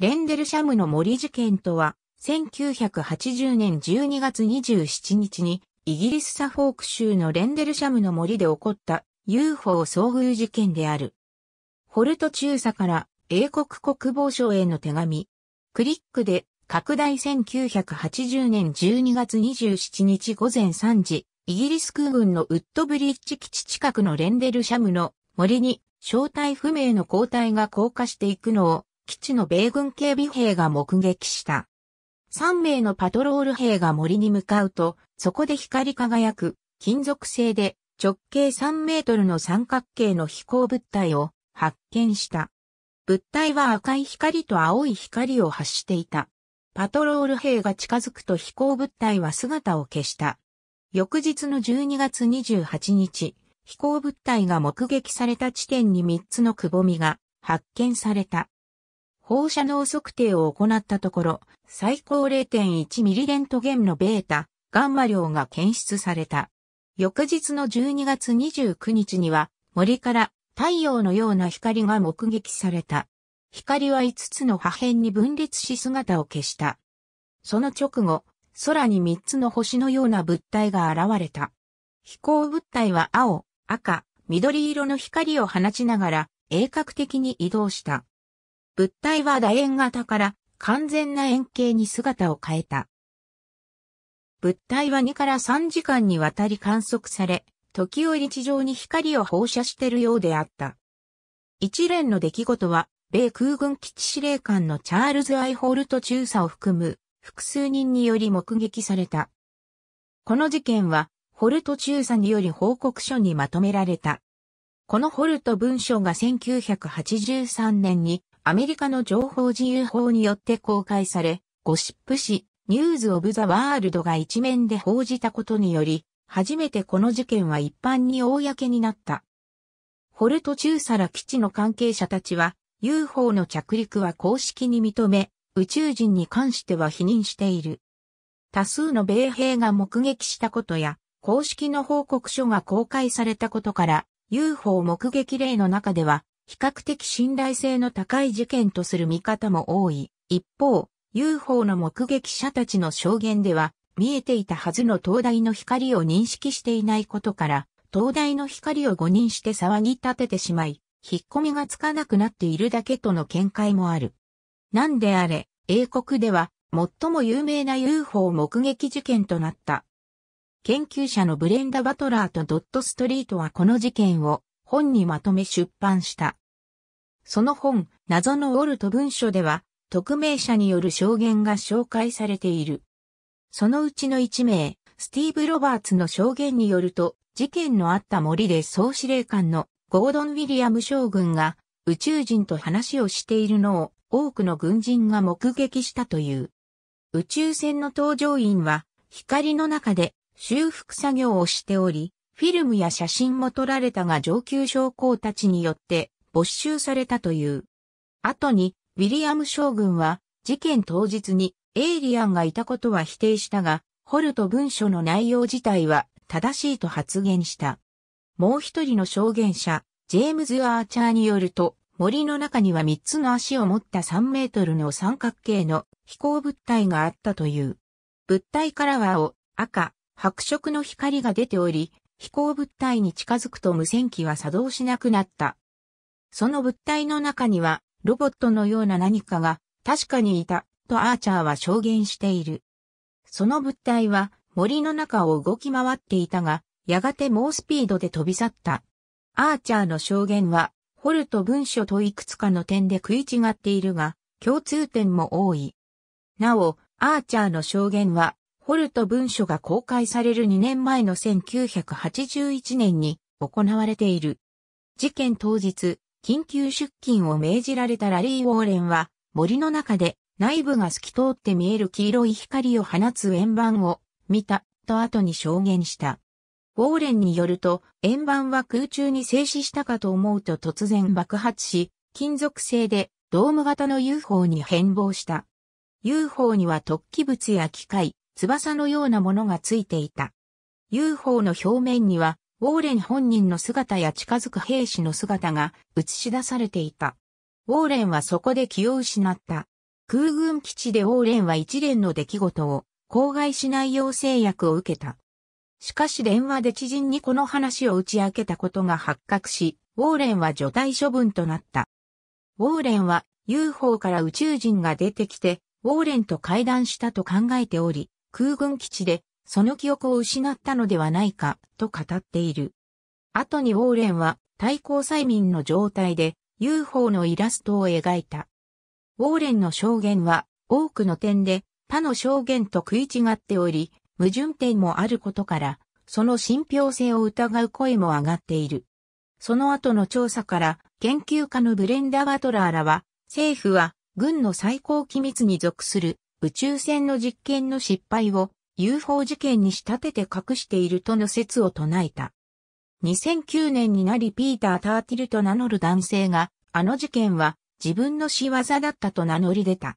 レンデルシャムの森事件とは、1980年12月27日に、イギリスサフォーク州のレンデルシャムの森で起こった UFO 遭遇事件である。ホルト中佐から英国国防省への手紙。クリックで拡大1980年12月27日午前3時、イギリス空軍のウッドブリッジ基地近くのレンデルシャムの森に正体不明の交代が降下していくのを基地の米軍警備兵が目撃した。3名のパトロール兵が森に向かうと、そこで光り輝く、金属製で直径3メートルの三角形の飛行物体を発見した。物体は赤い光と青い光を発していた。パトロール兵が近づくと飛行物体は姿を消した。翌日の12月28日、飛行物体が目撃された地点に3つのくぼみが発見された。放射能測定を行ったところ、最高0.1ミリレントゲンのベータ、ガンマ量が検出された。翌日の12月29日には、森から太陽のような光が目撃された。光は5つの破片に分裂し姿を消した。その直後、空に3つの星のような物体が現れた。飛行物体は青、赤、緑色の光を放ちながら、鋭角的に移動した。物体は楕円型から完全な円形に姿を変えた。物体は2から3時間にわたり観測され、時折地上に光を放射しているようであった。一連の出来事は、米空軍基地司令官のチャールズ・アイホルト中佐を含む複数人により目撃された。この事件は、ホルト中佐により報告書にまとめられた。このホルト文書が1983年にアメリカの情報自由法によって公開され、ゴシップ誌、ニューズ・オブ・ザ・ワールドが一面で報じたことにより、初めてこの事件は一般に公になった。フォルト中ラ基地の関係者たちは、UFO の着陸は公式に認め、宇宙人に関しては否認している。多数の米兵が目撃したことや、公式の報告書が公開されたことから、UFO 目撃例の中では、比較的信頼性の高い事件とする見方も多い。一方、UFO の目撃者たちの証言では、見えていたはずの灯台の光を認識していないことから、灯台の光を誤認して騒ぎ立ててしまい、引っ込みがつかなくなっているだけとの見解もある。なんであれ、英国では最も有名な UFO 目撃事件となった。研究者のブレンダ・バトラーとドット・ストリートはこの事件を本にまとめ出版した。その本、謎のウォルト文書では、匿名者による証言が紹介されている。そのうちの1名、スティーブ・ロバーツの証言によると、事件のあった森で総司令官のゴードン・ウィリアム将軍が宇宙人と話をしているのを多くの軍人が目撃したという。宇宙船の搭乗員は光の中で修復作業をしており、フィルムや写真も撮られたが上級将校たちによって没収されたという。後に、ウィリアム将軍は、事件当日にエイリアンがいたことは否定したが、ホルト文書の内容自体は正しいと発言した。もう一人の証言者、ジェームズ・アーチャーによると、森の中には3つの足を持った3メートルの三角形の飛行物体があったという。物体からは青、赤、白色の光が出ており、飛行物体に近づくと無線機は作動しなくなった。その物体の中には、ロボットのような何かが、確かにいた、とアーチャーは証言している。その物体は、森の中を動き回っていたが、やがて猛スピードで飛び去った。アーチャーの証言は、ホルと文書といくつかの点で食い違っているが、共通点も多い。なお、アーチャーの証言は、ホルト文書が公開される2年前の1981年に行われている。事件当日、緊急出勤を命じられたラリー・ウォーレンは、森の中で内部が透き通って見える黄色い光を放つ円盤を見たと後に証言した。ウォーレンによると、円盤は空中に静止したかと思うと突然爆発し、金属製でドーム型の UFO に変貌した。UFO には突起物や機械、翼のようなものがついていた。UFO の表面には、ウォーレン本人の姿や近づく兵士の姿が映し出されていた。ウォーレンはそこで気を失った。空軍基地でウォーレンは一連の出来事を口外しないよう制約を受けた。しかし電話で知人にこの話を打ち明けたことが発覚し、ウォーレンは除隊処分となった。ウォーレンは UFO から宇宙人が出てきて、ウォーレンと会談したと考えており、空軍基地で、その記憶を失ったのではないか、と語っている。後にウォーレンは、対抗催眠の状態で、UFO のイラストを描いた。ウォーレンの証言は、多くの点で、他の証言と食い違っており、矛盾点もあることから、その信憑性を疑う声も上がっている。その後の調査から、研究家のブレンダ・バトラーらは、政府は、軍の最高機密に属する宇宙船の実験の失敗を UFO 事件に仕立てて隠しているとの説を唱えた。2009年になりピーター・ターティルと名乗る男性が、あの事件は自分の仕業だったと名乗り出た。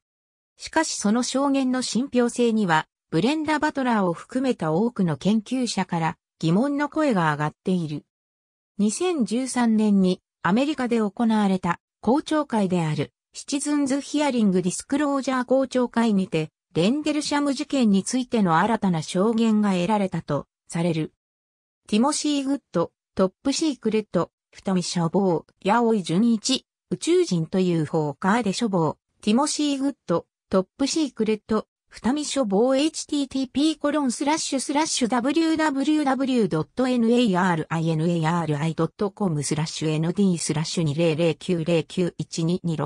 しかしその証言の信憑性には、ブレンダ・バトラーを含めた多くの研究者から疑問の声が上がっている。2013年にアメリカで行われた公聴会であるシチズンズヒアリングディスクロージャー公聴会にて、レンデルシャム事件についての新たな証言が得られたとされる。ティモシー・グッド、トップシークレット、二見処方、八尾純一、宇宙人という方カーで処方、ティモシー・グッド、トップシークレット、二見書房 http コロンスラッシュスラッシュ www.nariniari.com スラッシュ nd スラッシュ2009091226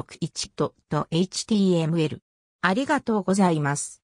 1 html ありがとうございます。